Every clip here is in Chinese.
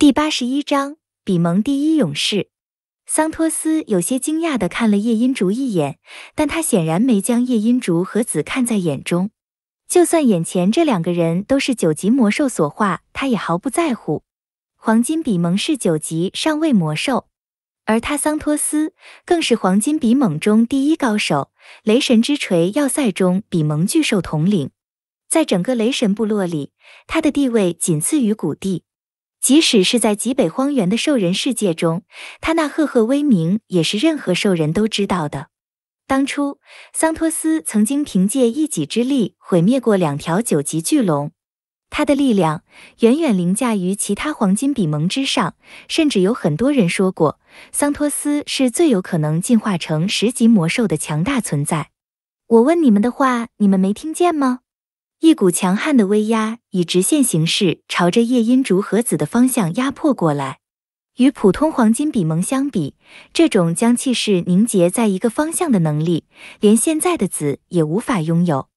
第八十一章比蒙第一勇士，桑托斯有些惊讶地看了夜音竹一眼，但他显然没将夜音竹和子看在眼中。就算眼前这两个人都是九级魔兽所化，他也毫不在乎。黄金比蒙是九级上位魔兽，而他桑托斯更是黄金比蒙中第一高手，雷神之锤要塞中比蒙巨兽统领，在整个雷神部落里，他的地位仅次于古帝。即使是在极北荒原的兽人世界中，他那赫赫威名也是任何兽人都知道的。当初，桑托斯曾经凭借一己之力毁灭过两条九级巨龙，他的力量远远凌驾于其他黄金比蒙之上，甚至有很多人说过，桑托斯是最有可能进化成十级魔兽的强大存在。我问你们的话，你们没听见吗？一股强悍的威压以直线形式朝着夜音竹和子的方向压迫过来。与普通黄金比蒙相比，这种将气势凝结在一个方向的能力，连现在的子也无法拥有。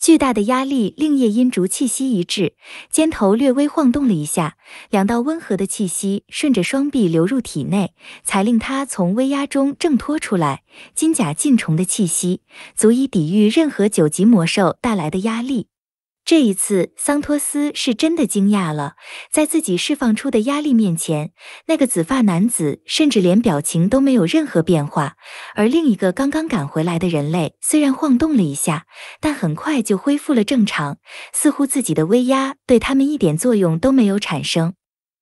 巨大的压力令夜音竹气息一滞，肩头略微晃动了一下，两道温和的气息顺着双臂流入体内，才令他从威压中挣脱出来。金甲劲虫的气息足以抵御任何九级魔兽带来的压力。这一次，桑托斯是真的惊讶了。在自己释放出的压力面前，那个紫发男子甚至连表情都没有任何变化。而另一个刚刚赶回来的人类，虽然晃动了一下，但很快就恢复了正常，似乎自己的威压对他们一点作用都没有产生。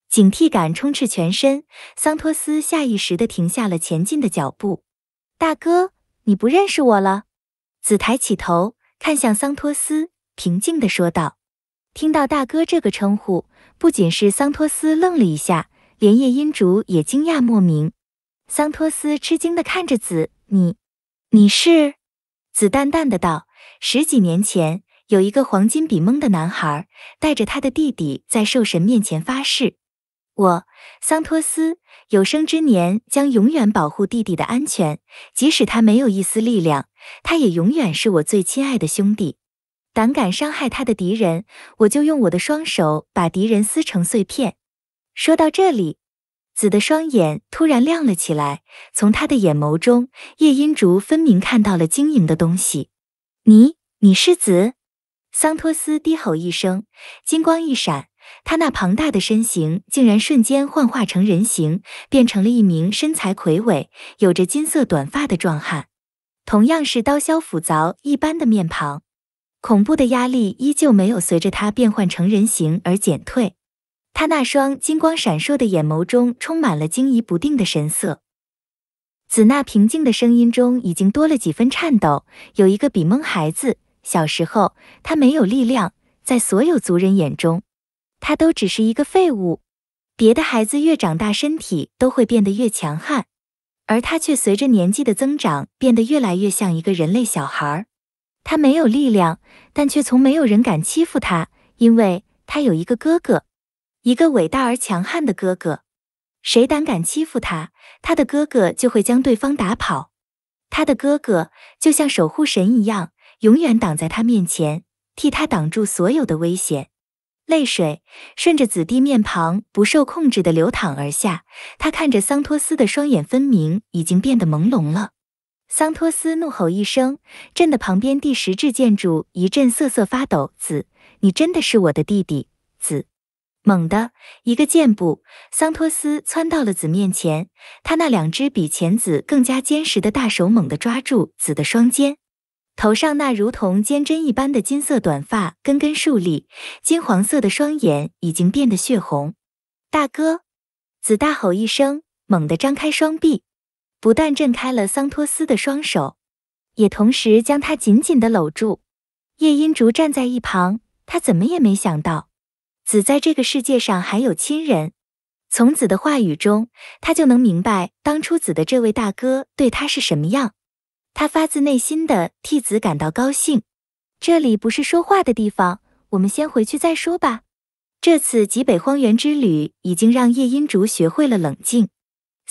警惕感充斥全身，桑托斯下意识地停下了前进的脚步。大哥，你不认识我了？紫抬起头，看向桑托斯。平静的说道：“听到大哥这个称呼，不仅是桑托斯愣了一下，连夜音竹也惊讶莫名。桑托斯吃惊的看着子，你，你是？”子淡淡的道：“十几年前，有一个黄金比蒙的男孩，带着他的弟弟在兽神面前发誓：，我桑托斯有生之年将永远保护弟弟的安全，即使他没有一丝力量，他也永远是我最亲爱的兄弟。”胆敢伤害他的敌人，我就用我的双手把敌人撕成碎片。说到这里，子的双眼突然亮了起来。从他的眼眸中，叶音竹分明看到了晶莹的东西。你你是子桑托斯？低吼一声，金光一闪，他那庞大的身形竟然瞬间幻化成人形，变成了一名身材魁伟、有着金色短发的壮汉，同样是刀削斧凿一般的面庞。恐怖的压力依旧没有随着他变换成人形而减退，他那双金光闪烁的眼眸中充满了惊疑不定的神色。子那平静的声音中已经多了几分颤抖。有一个比蒙孩子，小时候他没有力量，在所有族人眼中，他都只是一个废物。别的孩子越长大，身体都会变得越强悍，而他却随着年纪的增长，变得越来越像一个人类小孩儿。他没有力量，但却从没有人敢欺负他，因为他有一个哥哥，一个伟大而强悍的哥哥。谁胆敢欺负他，他的哥哥就会将对方打跑。他的哥哥就像守护神一样，永远挡在他面前，替他挡住所有的危险。泪水顺着子弟面庞不受控制的流淌而下，他看着桑托斯的双眼，分明已经变得朦胧了。桑托斯怒吼一声，震的旁边第十质建筑一阵瑟瑟发抖。子，你真的是我的弟弟。子，猛地一个箭步，桑托斯窜到了子面前，他那两只比钳子更加坚实的大手猛地抓住子的双肩，头上那如同尖针一般的金色短发根根竖立，金黄色的双眼已经变得血红。大哥，子大吼一声，猛地张开双臂。不但震开了桑托斯的双手，也同时将他紧紧的搂住。叶音竹站在一旁，他怎么也没想到子在这个世界上还有亲人。从子的话语中，他就能明白当初子的这位大哥对他是什么样。他发自内心的替子感到高兴。这里不是说话的地方，我们先回去再说吧。这次极北荒原之旅已经让叶音竹学会了冷静。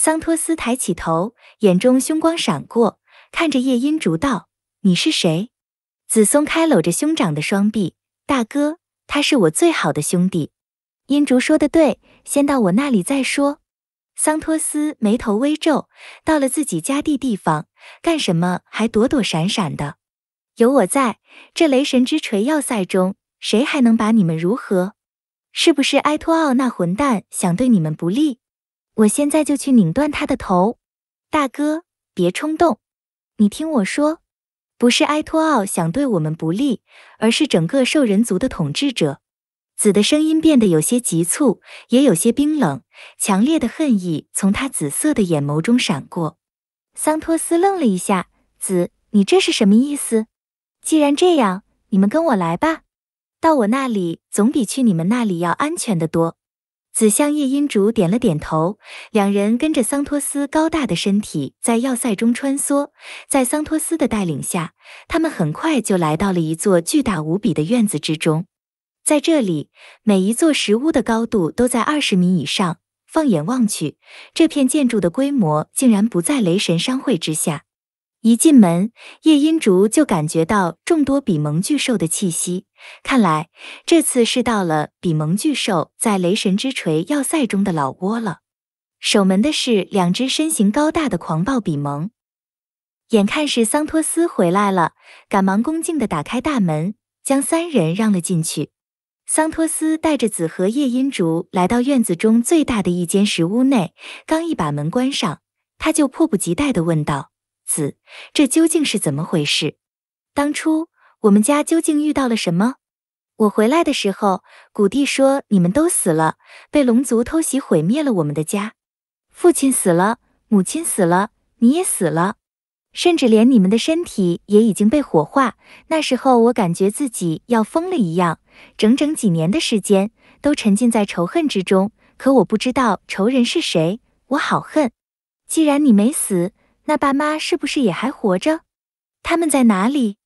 桑托斯抬起头，眼中凶光闪过，看着夜音竹道：“你是谁？”子松开搂着兄长的双臂，大哥，他是我最好的兄弟。音竹说的对，先到我那里再说。桑托斯眉头微皱，到了自己家地地方，干什么还躲躲闪闪的？有我在这雷神之锤要塞中，谁还能把你们如何？是不是埃托奥那混蛋想对你们不利？我现在就去拧断他的头，大哥，别冲动。你听我说，不是埃托奥想对我们不利，而是整个兽人族的统治者。子的声音变得有些急促，也有些冰冷，强烈的恨意从他紫色的眼眸中闪过。桑托斯愣了一下，子，你这是什么意思？既然这样，你们跟我来吧，到我那里总比去你们那里要安全的多。紫香夜音竹点了点头，两人跟着桑托斯高大的身体在要塞中穿梭。在桑托斯的带领下，他们很快就来到了一座巨大无比的院子之中。在这里，每一座石屋的高度都在二十米以上，放眼望去，这片建筑的规模竟然不在雷神商会之下。一进门，叶音竹就感觉到众多比蒙巨兽的气息。看来这次是到了比蒙巨兽在雷神之锤要塞中的老窝了。守门的是两只身形高大的狂暴比蒙。眼看是桑托斯回来了，赶忙恭敬的打开大门，将三人让了进去。桑托斯带着子和夜音竹来到院子中最大的一间石屋内，刚一把门关上，他就迫不及待的问道。死，这究竟是怎么回事？当初我们家究竟遇到了什么？我回来的时候，谷地说你们都死了，被龙族偷袭毁灭了我们的家。父亲死了，母亲死了，你也死了，甚至连你们的身体也已经被火化。那时候我感觉自己要疯了一样，整整几年的时间都沉浸在仇恨之中。可我不知道仇人是谁，我好恨。既然你没死。那爸妈是不是也还活着？他们在哪里？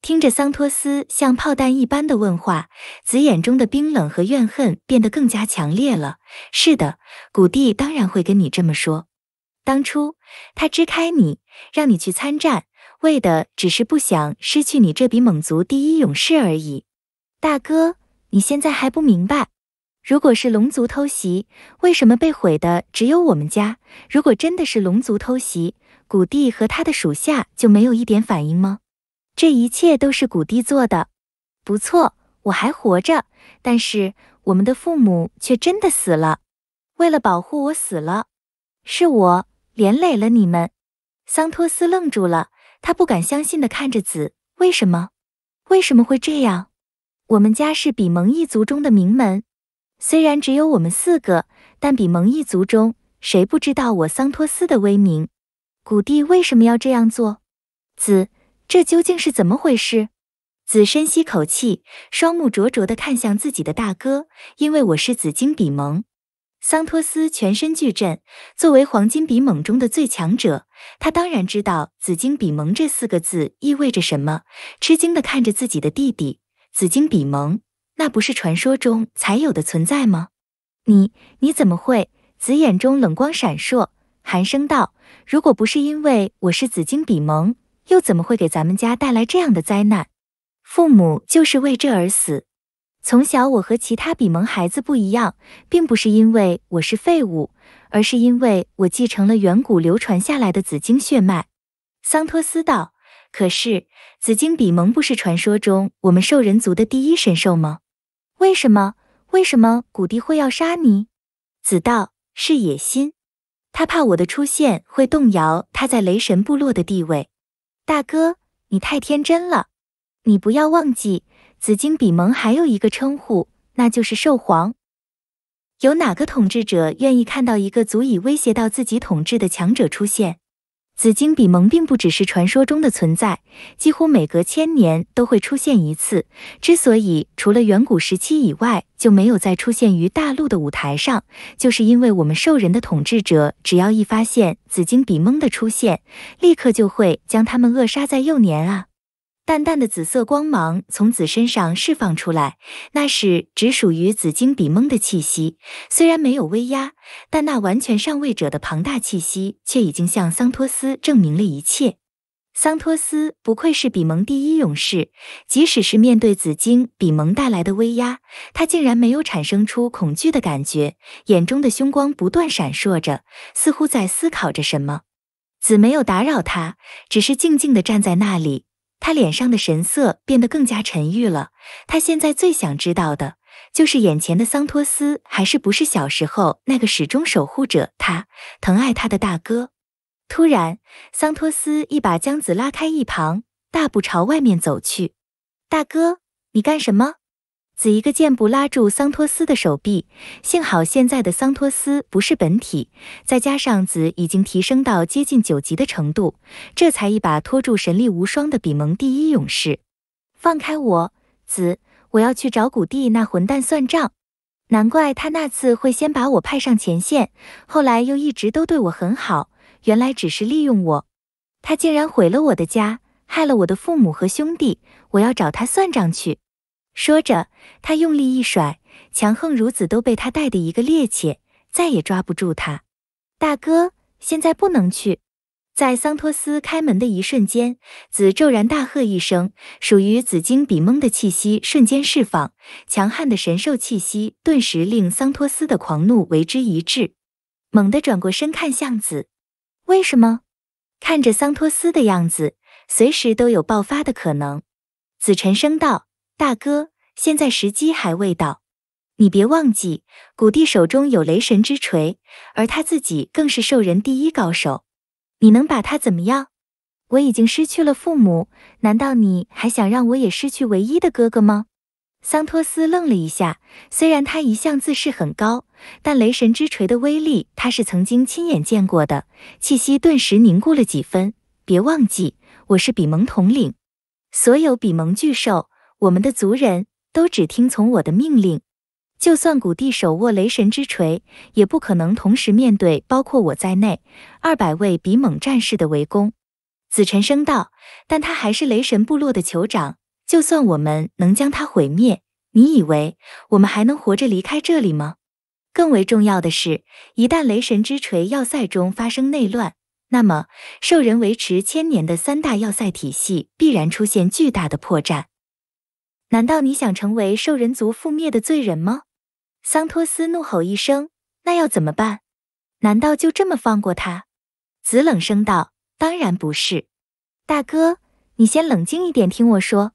听着桑托斯像炮弹一般的问话，紫眼中的冰冷和怨恨变得更加强烈了。是的，谷地当然会跟你这么说。当初他支开你，让你去参战，为的只是不想失去你这笔蒙族第一勇士而已。大哥，你现在还不明白？如果是龙族偷袭，为什么被毁的只有我们家？如果真的是龙族偷袭？古蒂和他的属下就没有一点反应吗？这一切都是古蒂做的。不错，我还活着，但是我们的父母却真的死了。为了保护我死了，是我连累了你们。桑托斯愣住了，他不敢相信地看着子。为什么？为什么会这样？我们家是比蒙一族中的名门，虽然只有我们四个，但比蒙一族中谁不知道我桑托斯的威名？古帝为什么要这样做？子，这究竟是怎么回事？子深吸口气，双目灼灼地看向自己的大哥。因为我是紫金比蒙，桑托斯全身巨震。作为黄金比蒙中的最强者，他当然知道“紫金比蒙”这四个字意味着什么。吃惊地看着自己的弟弟，紫金比蒙，那不是传说中才有的存在吗？你你怎么会？子眼中冷光闪烁。寒声道：“如果不是因为我是紫晶比蒙，又怎么会给咱们家带来这样的灾难？父母就是为这而死。从小我和其他比蒙孩子不一样，并不是因为我是废物，而是因为我继承了远古流传下来的紫晶血脉。”桑托斯道：“可是紫晶比蒙不是传说中我们兽人族的第一神兽吗？为什么？为什么古帝会要杀你？”子道：“是野心。”他怕我的出现会动摇他在雷神部落的地位。大哥，你太天真了，你不要忘记，紫晶比蒙还有一个称呼，那就是兽皇。有哪个统治者愿意看到一个足以威胁到自己统治的强者出现？紫晶比蒙并不只是传说中的存在，几乎每隔千年都会出现一次。之所以除了远古时期以外就没有再出现于大陆的舞台上，就是因为我们兽人的统治者只要一发现紫晶比蒙的出现，立刻就会将他们扼杀在幼年啊。淡淡的紫色光芒从紫身上释放出来，那是只属于紫晶比蒙的气息。虽然没有威压，但那完全上位者的庞大气息却已经向桑托斯证明了一切。桑托斯不愧是比蒙第一勇士，即使是面对紫晶比蒙带来的威压，他竟然没有产生出恐惧的感觉，眼中的凶光不断闪烁着，似乎在思考着什么。紫没有打扰他，只是静静的站在那里。他脸上的神色变得更加沉郁了。他现在最想知道的就是眼前的桑托斯还是不是小时候那个始终守护着他疼爱他的大哥。突然，桑托斯一把将子拉开一旁，大步朝外面走去。大哥，你干什么？子一个箭步拉住桑托斯的手臂，幸好现在的桑托斯不是本体，再加上子已经提升到接近九级的程度，这才一把拖住神力无双的比蒙第一勇士。放开我，子！我要去找古地那混蛋算账。难怪他那次会先把我派上前线，后来又一直都对我很好，原来只是利用我。他竟然毁了我的家，害了我的父母和兄弟，我要找他算账去。说着，他用力一甩，强横如子都被他带的一个趔趄，再也抓不住他。大哥，现在不能去。在桑托斯开门的一瞬间，子骤然大喝一声，属于紫晶比蒙的气息瞬间释放，强悍的神兽气息顿时令桑托斯的狂怒为之一滞，猛地转过身看向子。为什么？看着桑托斯的样子，随时都有爆发的可能。子沉声道。大哥，现在时机还未到，你别忘记，古帝手中有雷神之锤，而他自己更是兽人第一高手，你能把他怎么样？我已经失去了父母，难道你还想让我也失去唯一的哥哥吗？桑托斯愣了一下，虽然他一向自视很高，但雷神之锤的威力他是曾经亲眼见过的，气息顿时凝固了几分。别忘记，我是比蒙统领，所有比蒙巨兽。我们的族人都只听从我的命令，就算古帝手握雷神之锤，也不可能同时面对包括我在内二百位比猛战士的围攻。子辰声道：“但他还是雷神部落的酋长，就算我们能将他毁灭，你以为我们还能活着离开这里吗？更为重要的是，一旦雷神之锤要塞中发生内乱，那么兽人维持千年的三大要塞体系必然出现巨大的破绽。”难道你想成为兽人族覆灭的罪人吗？桑托斯怒吼一声。那要怎么办？难道就这么放过他？子冷声道：“当然不是，大哥，你先冷静一点，听我说。”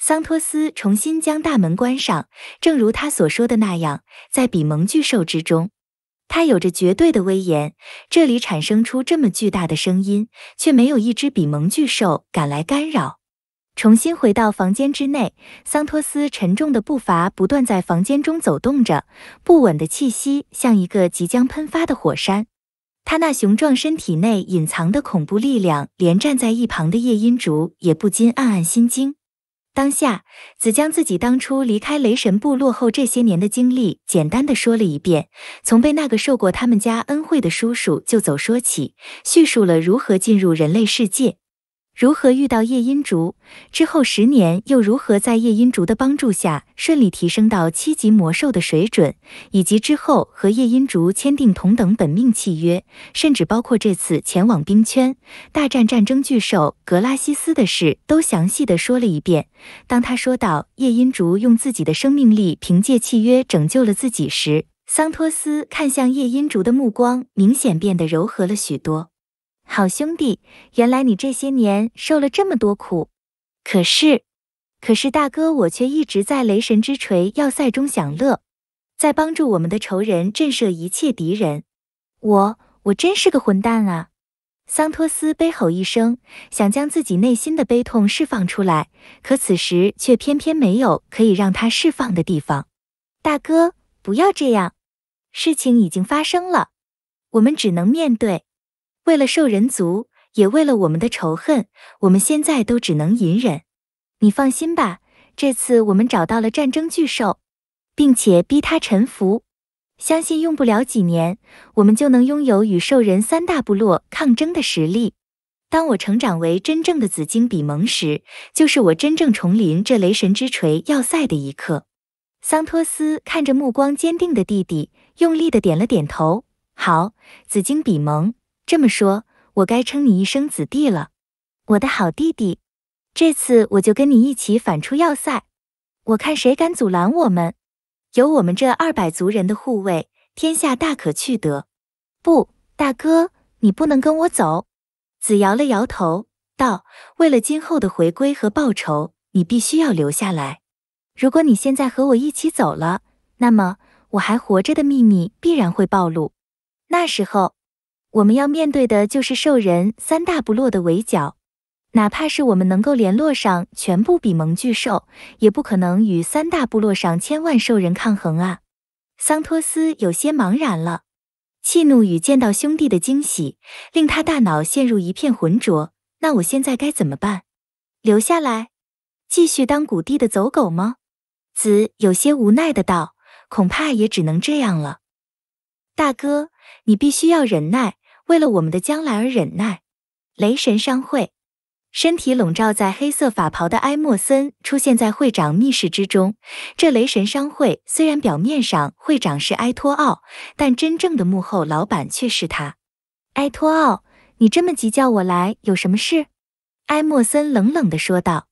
桑托斯重新将大门关上。正如他所说的那样，在比蒙巨兽之中，他有着绝对的威严。这里产生出这么巨大的声音，却没有一只比蒙巨兽赶来干扰。重新回到房间之内，桑托斯沉重的步伐不断在房间中走动着，不稳的气息像一个即将喷发的火山。他那雄壮身体内隐藏的恐怖力量，连站在一旁的夜音竹也不禁暗暗心惊。当下，子将自己当初离开雷神部落后这些年的经历，简单的说了一遍，从被那个受过他们家恩惠的叔叔救走说起，叙述了如何进入人类世界。如何遇到夜音竹？之后十年又如何在夜音竹的帮助下顺利提升到七级魔兽的水准？以及之后和夜音竹签订同等本命契约，甚至包括这次前往冰圈大战战争巨兽格拉西斯的事，都详细的说了一遍。当他说到夜音竹用自己的生命力凭借契约拯救了自己时，桑托斯看向夜音竹的目光明显变得柔和了许多。好兄弟，原来你这些年受了这么多苦，可是，可是大哥，我却一直在雷神之锤要塞中享乐，在帮助我们的仇人，震慑一切敌人。我，我真是个混蛋啊！桑托斯悲吼一声，想将自己内心的悲痛释放出来，可此时却偏偏没有可以让他释放的地方。大哥，不要这样，事情已经发生了，我们只能面对。为了兽人族，也为了我们的仇恨，我们现在都只能隐忍。你放心吧，这次我们找到了战争巨兽，并且逼他臣服，相信用不了几年，我们就能拥有与兽人三大部落抗争的实力。当我成长为真正的紫晶比蒙时，就是我真正重临这雷神之锤要塞的一刻。桑托斯看着目光坚定的弟弟，用力的点了点头。好，紫晶比蒙。这么说，我该称你一声子弟了，我的好弟弟。这次我就跟你一起反出要塞，我看谁敢阻拦我们。有我们这二百族人的护卫，天下大可去得。不，大哥，你不能跟我走。子摇了摇头，道：“为了今后的回归和报仇，你必须要留下来。如果你现在和我一起走了，那么我还活着的秘密必然会暴露。那时候……”我们要面对的就是兽人三大部落的围剿，哪怕是我们能够联络上全部比蒙巨兽，也不可能与三大部落上千万兽人抗衡啊！桑托斯有些茫然了，气怒与见到兄弟的惊喜令他大脑陷入一片浑浊。那我现在该怎么办？留下来，继续当谷地的走狗吗？子有些无奈的道：“恐怕也只能这样了。”大哥，你必须要忍耐。为了我们的将来而忍耐，雷神商会。身体笼罩在黑色法袍的埃莫森出现在会长密室之中。这雷神商会虽然表面上会长是埃托奥，但真正的幕后老板却是他。埃托奥，你这么急叫我来有什么事？埃莫森冷冷的说道。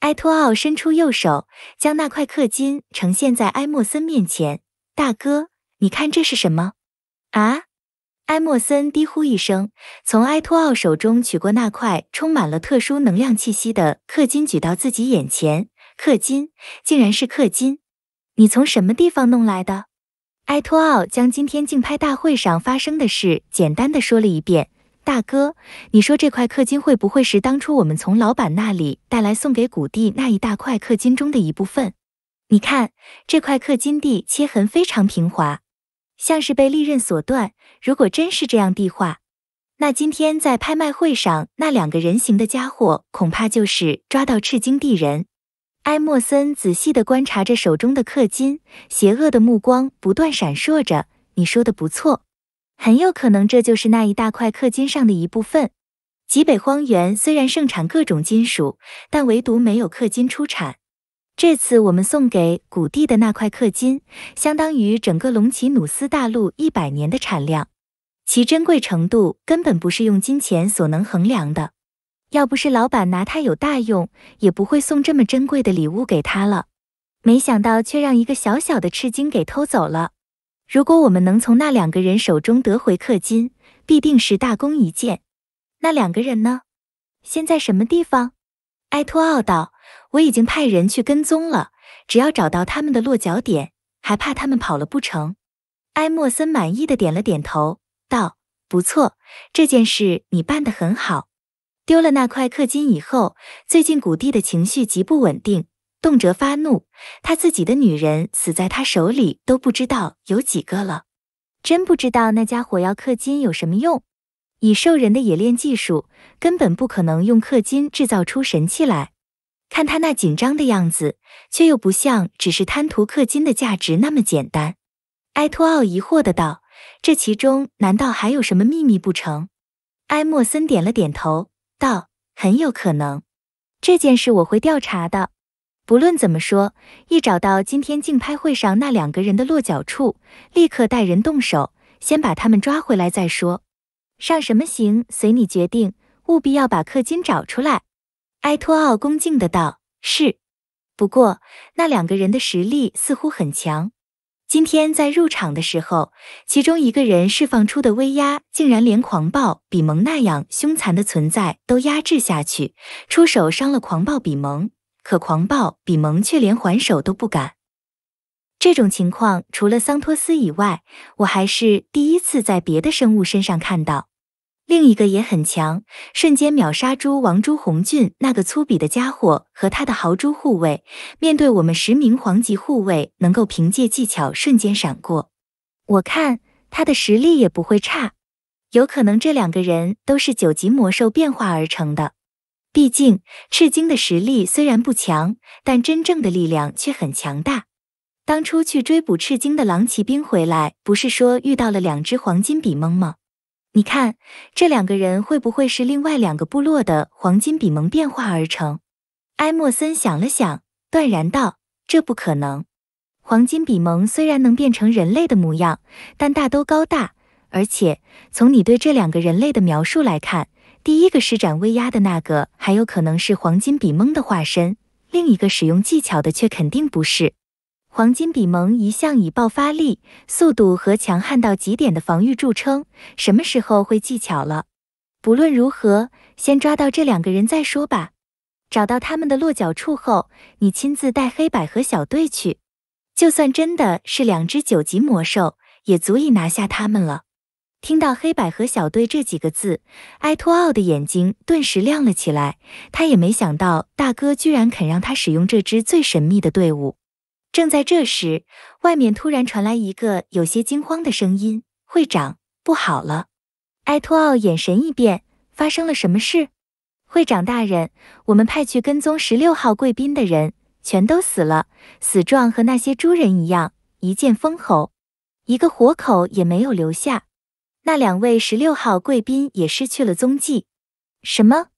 埃托奥伸出右手，将那块氪金呈现在埃莫森面前。大哥，你看这是什么？啊？埃莫森低呼一声，从埃托奥手中取过那块充满了特殊能量气息的氪金，举到自己眼前。氪金，竟然是氪金！你从什么地方弄来的？埃托奥将今天竞拍大会上发生的事简单的说了一遍。大哥，你说这块氪金会不会是当初我们从老板那里带来送给古地那一大块氪金中的一部分？你看，这块氪金地切痕非常平滑。像是被利刃所断。如果真是这样的话，那今天在拍卖会上那两个人形的家伙，恐怕就是抓到赤金地人。埃莫森仔细地观察着手中的氪金，邪恶的目光不断闪烁着。你说的不错，很有可能这就是那一大块氪金上的一部分。极北荒原虽然盛产各种金属，但唯独没有氪金出产。这次我们送给古帝的那块氪金，相当于整个隆奇努斯大陆一百年的产量，其珍贵程度根本不是用金钱所能衡量的。要不是老板拿它有大用，也不会送这么珍贵的礼物给他了。没想到却让一个小小的赤金给偷走了。如果我们能从那两个人手中得回氪金，必定是大功一件。那两个人呢？现在什么地方？埃托奥道。我已经派人去跟踪了，只要找到他们的落脚点，还怕他们跑了不成？埃莫森满意的点了点头，道：“不错，这件事你办得很好。丢了那块氪金以后，最近谷地的情绪极不稳定，动辄发怒。他自己的女人死在他手里都不知道有几个了，真不知道那家伙要氪金有什么用。以兽人的冶炼技术，根本不可能用氪金制造出神器来。”看他那紧张的样子，却又不像只是贪图氪金的价值那么简单。埃托奥疑惑的道：“这其中难道还有什么秘密不成？”埃莫森点了点头，道：“很有可能。这件事我会调查的。不论怎么说，一找到今天竞拍会上那两个人的落脚处，立刻带人动手，先把他们抓回来再说。上什么刑随你决定，务必要把氪金找出来。”埃托奥恭敬的道：“是，不过那两个人的实力似乎很强。今天在入场的时候，其中一个人释放出的威压，竟然连狂暴比蒙那样凶残的存在都压制下去，出手伤了狂暴比蒙，可狂暴比蒙却连还手都不敢。这种情况，除了桑托斯以外，我还是第一次在别的生物身上看到。”另一个也很强，瞬间秒杀猪王朱红俊那个粗鄙的家伙和他的豪猪护卫。面对我们十名黄级护卫，能够凭借技巧瞬间闪过。我看他的实力也不会差，有可能这两个人都是九级魔兽变化而成的。毕竟赤精的实力虽然不强，但真正的力量却很强大。当初去追捕赤精的狼骑兵回来，不是说遇到了两只黄金比蒙吗？你看，这两个人会不会是另外两个部落的黄金比蒙变化而成？埃莫森想了想，断然道：“这不可能。黄金比蒙虽然能变成人类的模样，但大都高大，而且从你对这两个人类的描述来看，第一个施展威压的那个还有可能是黄金比蒙的化身，另一个使用技巧的却肯定不是。”黄金比蒙一向以爆发力、速度和强悍到极点的防御著称，什么时候会技巧了？不论如何，先抓到这两个人再说吧。找到他们的落脚处后，你亲自带黑百合小队去。就算真的是两只九级魔兽，也足以拿下他们了。听到“黑百合小队”这几个字，埃托奥的眼睛顿时亮了起来。他也没想到，大哥居然肯让他使用这支最神秘的队伍。正在这时，外面突然传来一个有些惊慌的声音：“会长，不好了！”埃托奥眼神一变：“发生了什么事？”“会长大人，我们派去跟踪十六号贵宾的人全都死了，死状和那些猪人一样，一剑封喉，一个活口也没有留下。那两位十六号贵宾也失去了踪迹。”“什么？”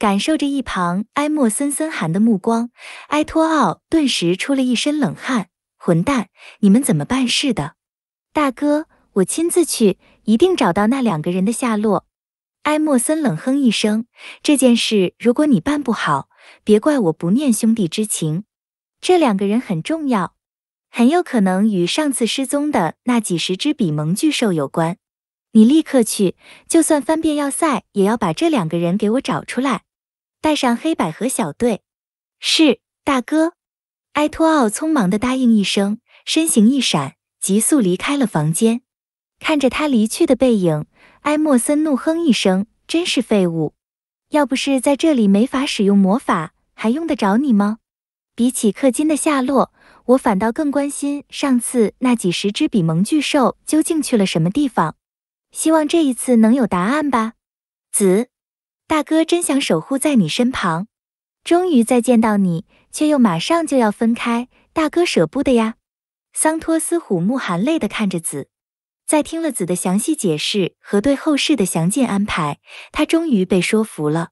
感受着一旁埃莫森森寒的目光，埃托奥顿时出了一身冷汗。混蛋，你们怎么办事的？大哥，我亲自去，一定找到那两个人的下落。埃莫森冷哼一声：“这件事如果你办不好，别怪我不念兄弟之情。这两个人很重要，很有可能与上次失踪的那几十只比蒙巨兽有关。你立刻去，就算翻遍要塞，也要把这两个人给我找出来。”带上黑百合小队，是大哥。埃托奥匆忙地答应一声，身形一闪，急速离开了房间。看着他离去的背影，埃莫森怒哼一声：“真是废物！要不是在这里没法使用魔法，还用得着你吗？”比起氪金的下落，我反倒更关心上次那几十只比蒙巨兽究竟去了什么地方。希望这一次能有答案吧，子。大哥真想守护在你身旁，终于再见到你，却又马上就要分开，大哥舍不得呀。桑托斯虎目含泪的看着子，在听了子的详细解释和对后事的详尽安排，他终于被说服了。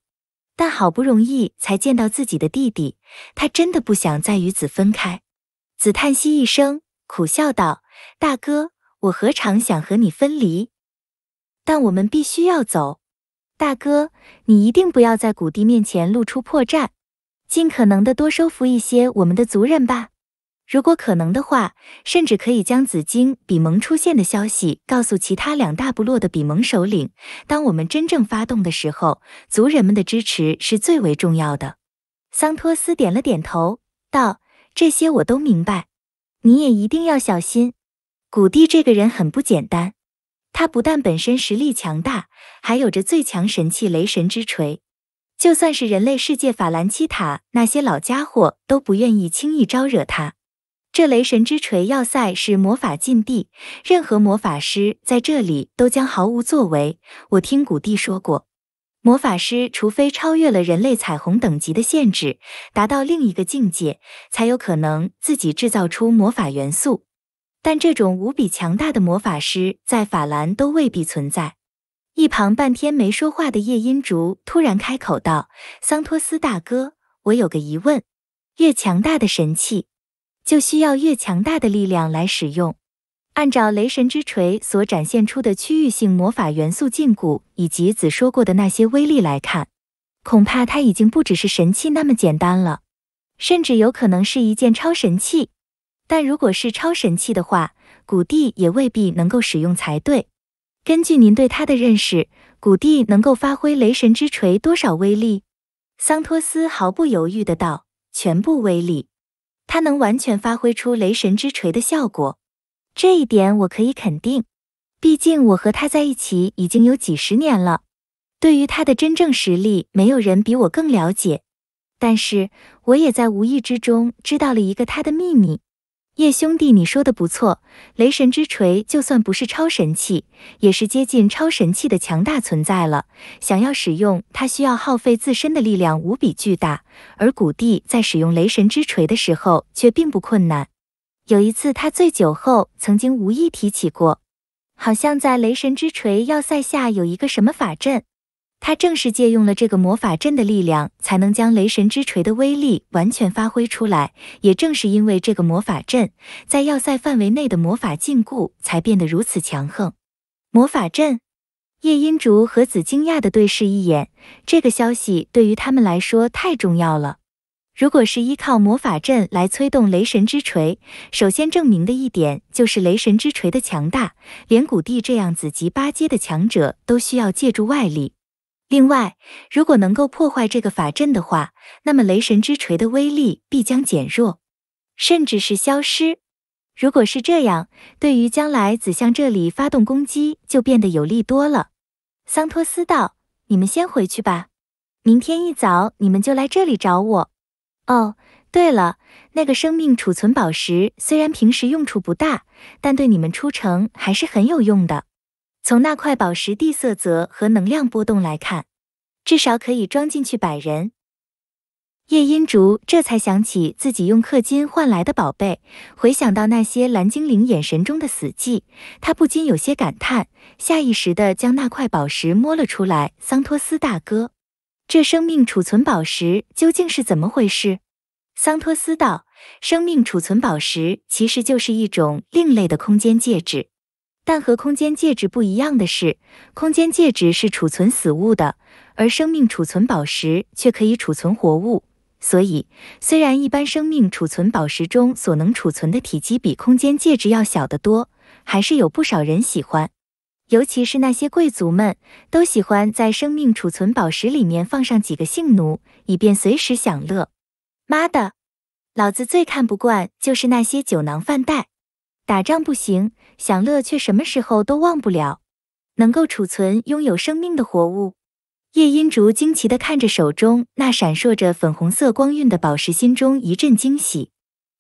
但好不容易才见到自己的弟弟，他真的不想再与子分开。子叹息一声，苦笑道：“大哥，我何尝想和你分离？但我们必须要走。”大哥，你一定不要在古帝面前露出破绽，尽可能的多收服一些我们的族人吧。如果可能的话，甚至可以将紫晶比蒙出现的消息告诉其他两大部落的比蒙首领。当我们真正发动的时候，族人们的支持是最为重要的。桑托斯点了点头，道：“这些我都明白，你也一定要小心。古帝这个人很不简单。”他不但本身实力强大，还有着最强神器雷神之锤。就算是人类世界法兰西塔那些老家伙，都不愿意轻易招惹他。这雷神之锤要塞是魔法禁地，任何魔法师在这里都将毫无作为。我听古帝说过，魔法师除非超越了人类彩虹等级的限制，达到另一个境界，才有可能自己制造出魔法元素。但这种无比强大的魔法师，在法兰都未必存在。一旁半天没说话的夜音竹突然开口道：“桑托斯大哥，我有个疑问。越强大的神器，就需要越强大的力量来使用。按照雷神之锤所展现出的区域性魔法元素禁锢，以及子说过的那些威力来看，恐怕它已经不只是神器那么简单了，甚至有可能是一件超神器。”但如果是超神器的话，古帝也未必能够使用才对。根据您对他的认识，古帝能够发挥雷神之锤多少威力？桑托斯毫不犹豫的道：“全部威力，他能完全发挥出雷神之锤的效果。这一点我可以肯定，毕竟我和他在一起已经有几十年了。对于他的真正实力，没有人比我更了解。但是我也在无意之中知道了一个他的秘密。”叶兄弟，你说的不错，雷神之锤就算不是超神器，也是接近超神器的强大存在了。想要使用它，需要耗费自身的力量，无比巨大。而古帝在使用雷神之锤的时候，却并不困难。有一次，他醉酒后曾经无意提起过，好像在雷神之锤要塞下有一个什么法阵。他正是借用了这个魔法阵的力量，才能将雷神之锤的威力完全发挥出来。也正是因为这个魔法阵，在要塞范围内的魔法禁锢才变得如此强横。魔法阵，夜音竹和子惊讶地对视一眼，这个消息对于他们来说太重要了。如果是依靠魔法阵来催动雷神之锤，首先证明的一点就是雷神之锤的强大，连古帝这样子级八阶的强者都需要借助外力。另外，如果能够破坏这个法阵的话，那么雷神之锤的威力必将减弱，甚至是消失。如果是这样，对于将来子向这里发动攻击就变得有利多了。桑托斯道：“你们先回去吧，明天一早你们就来这里找我。”哦，对了，那个生命储存宝石虽然平时用处不大，但对你们出城还是很有用的。从那块宝石地色泽和能量波动来看，至少可以装进去百人。夜音竹这才想起自己用氪金换来的宝贝，回想到那些蓝精灵眼神中的死寂，他不禁有些感叹，下意识地将那块宝石摸了出来。桑托斯大哥，这生命储存宝石究竟是怎么回事？桑托斯道：“生命储存宝石其实就是一种另类的空间戒指。”但和空间戒指不一样的是，空间戒指是储存死物的，而生命储存宝石却可以储存活物。所以，虽然一般生命储存宝石中所能储存的体积比空间戒指要小得多，还是有不少人喜欢。尤其是那些贵族们，都喜欢在生命储存宝石里面放上几个性奴，以便随时享乐。妈的，老子最看不惯就是那些酒囊饭袋，打仗不行。享乐却什么时候都忘不了，能够储存拥有生命的活物。叶音竹惊奇地看着手中那闪烁着粉红色光晕的宝石，心中一阵惊喜。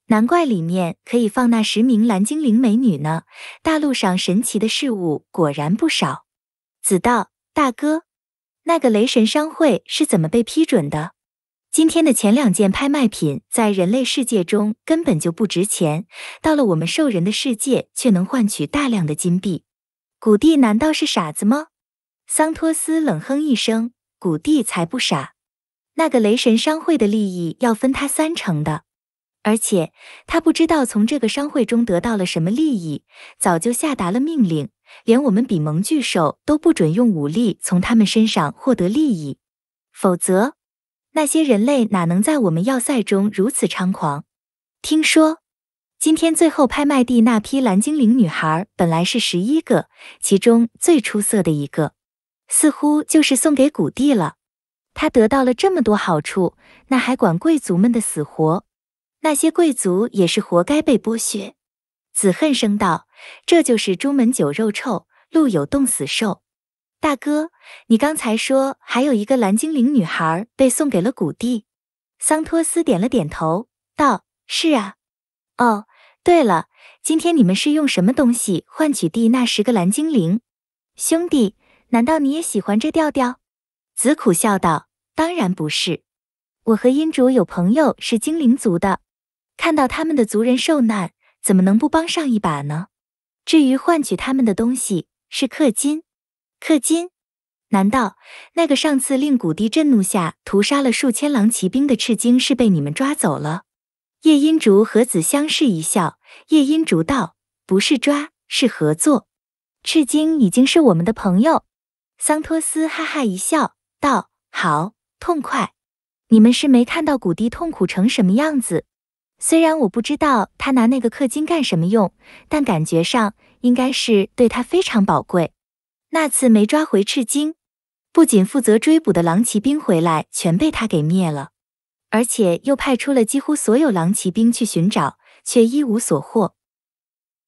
难怪里面可以放那十名蓝精灵美女呢。大陆上神奇的事物果然不少。子道大哥，那个雷神商会是怎么被批准的？今天的前两件拍卖品在人类世界中根本就不值钱，到了我们兽人的世界却能换取大量的金币。谷地难道是傻子吗？桑托斯冷哼一声：“谷地才不傻。那个雷神商会的利益要分他三成的，而且他不知道从这个商会中得到了什么利益，早就下达了命令，连我们比蒙巨兽都不准用武力从他们身上获得利益，否则。”那些人类哪能在我们要塞中如此猖狂？听说，今天最后拍卖地那批蓝精灵女孩本来是十一个，其中最出色的一个，似乎就是送给谷帝了。他得到了这么多好处，那还管贵族们的死活？那些贵族也是活该被剥削。子恨声道：“这就是朱门酒肉臭，路有冻死兽。”大哥，你刚才说还有一个蓝精灵女孩被送给了谷地。桑托斯点了点头，道：“是啊。哦，对了，今天你们是用什么东西换取地那十个蓝精灵？兄弟，难道你也喜欢这调调？”子苦笑道：“当然不是。我和阴主有朋友是精灵族的，看到他们的族人受难，怎么能不帮上一把呢？至于换取他们的东西，是氪金。”氪金？难道那个上次令古帝震怒下屠杀了数千狼骑兵的赤晶是被你们抓走了？叶音竹和子相视一笑。叶音竹道：“不是抓，是合作。赤晶已经是我们的朋友。”桑托斯哈哈一笑，道：“好，痛快！你们是没看到古帝痛苦成什么样子？虽然我不知道他拿那个氪金干什么用，但感觉上应该是对他非常宝贵。”那次没抓回赤精，不仅负责追捕的狼骑兵回来全被他给灭了，而且又派出了几乎所有狼骑兵去寻找，却一无所获。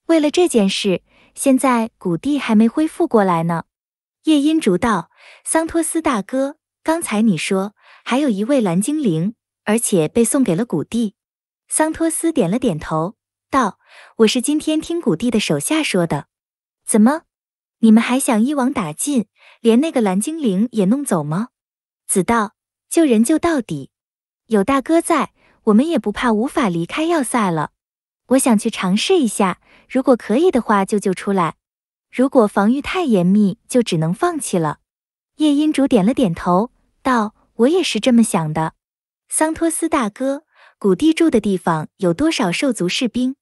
为了这件事，现在谷地还没恢复过来呢。夜音竹道：“桑托斯大哥，刚才你说还有一位蓝精灵，而且被送给了谷地。”桑托斯点了点头，道：“我是今天听谷地的手下说的，怎么？”你们还想一网打尽，连那个蓝精灵也弄走吗？子道，救人救到底。有大哥在，我们也不怕无法离开要塞了。我想去尝试一下，如果可以的话就救出来，如果防御太严密就只能放弃了。夜音主点了点头，道：“我也是这么想的。”桑托斯大哥，古地住的地方有多少兽族士兵？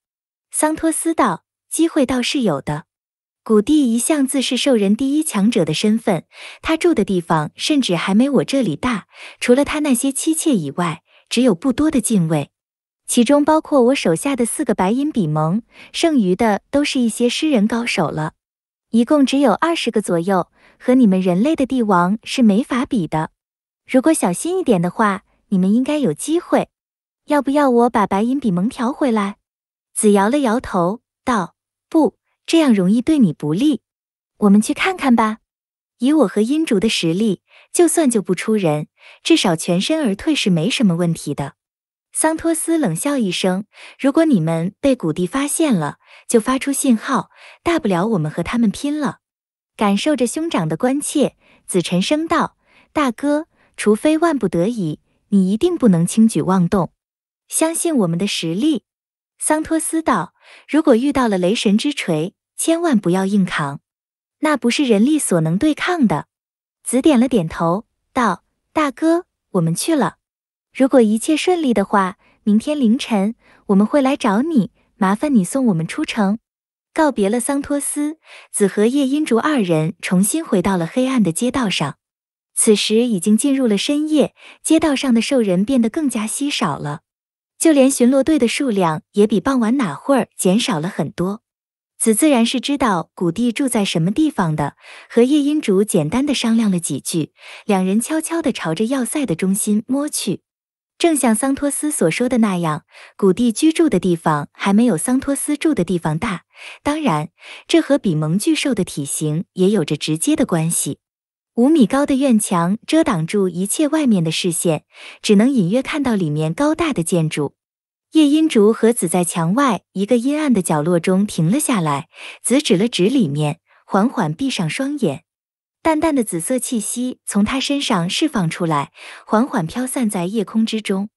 桑托斯道：“机会倒是有的。”古帝一向自是兽人第一强者的身份，他住的地方甚至还没我这里大。除了他那些妻妾以外，只有不多的禁卫，其中包括我手下的四个白银比蒙，剩余的都是一些诗人高手了，一共只有二十个左右，和你们人类的帝王是没法比的。如果小心一点的话，你们应该有机会。要不要我把白银比蒙调回来？子摇了摇头道：“不。”这样容易对你不利，我们去看看吧。以我和阴竹的实力，就算救不出人，至少全身而退是没什么问题的。桑托斯冷笑一声：“如果你们被古帝发现了，就发出信号，大不了我们和他们拼了。”感受着兄长的关切，子辰声道：“大哥，除非万不得已，你一定不能轻举妄动。相信我们的实力。”桑托斯道：“如果遇到了雷神之锤。”千万不要硬扛，那不是人力所能对抗的。子点了点头，道：“大哥，我们去了。如果一切顺利的话，明天凌晨我们会来找你，麻烦你送我们出城。”告别了桑托斯，子和叶音竹二人重新回到了黑暗的街道上。此时已经进入了深夜，街道上的兽人变得更加稀少了，就连巡逻队的数量也比傍晚那会儿减少了很多。子自然是知道古帝住在什么地方的，和夜音竹简单的商量了几句，两人悄悄的朝着要塞的中心摸去。正像桑托斯所说的那样，古帝居住的地方还没有桑托斯住的地方大，当然，这和比蒙巨兽的体型也有着直接的关系。五米高的院墙遮挡住一切外面的视线，只能隐约看到里面高大的建筑。夜音竹和子在墙外一个阴暗的角落中停了下来，子指了指里面，缓缓闭上双眼，淡淡的紫色气息从他身上释放出来，缓缓飘散在夜空之中。